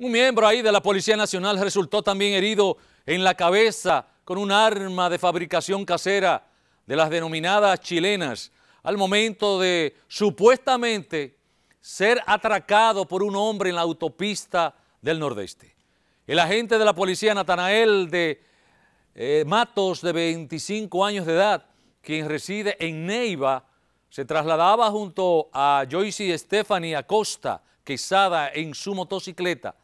Un miembro ahí de la Policía Nacional resultó también herido en la cabeza con un arma de fabricación casera de las denominadas chilenas al momento de supuestamente ser atracado por un hombre en la autopista del Nordeste. El agente de la policía Natanael de eh, Matos, de 25 años de edad, quien reside en Neiva, se trasladaba junto a Joyce y Stephanie Acosta Quesada en su motocicleta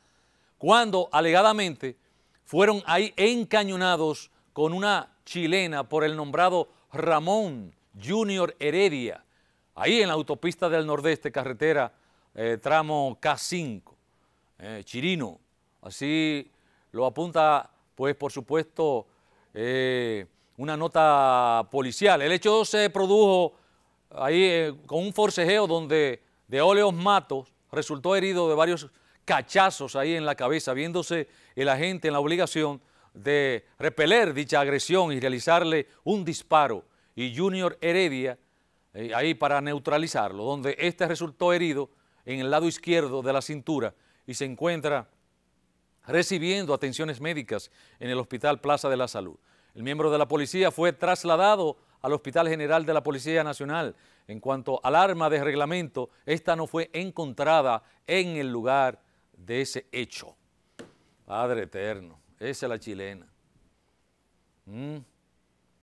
cuando alegadamente fueron ahí encañonados con una chilena por el nombrado Ramón Junior Heredia, ahí en la autopista del Nordeste, carretera eh, tramo K5, eh, Chirino. Así lo apunta, pues por supuesto, eh, una nota policial. El hecho se produjo ahí con un forcejeo donde de óleos Matos resultó herido de varios cachazos ahí en la cabeza, viéndose el agente en la obligación de repeler dicha agresión y realizarle un disparo. Y Junior Heredia, eh, ahí para neutralizarlo, donde este resultó herido en el lado izquierdo de la cintura y se encuentra recibiendo atenciones médicas en el Hospital Plaza de la Salud. El miembro de la policía fue trasladado al Hospital General de la Policía Nacional. En cuanto al arma de reglamento, esta no fue encontrada en el lugar de ese hecho. Padre eterno, esa es la chilena. Mm.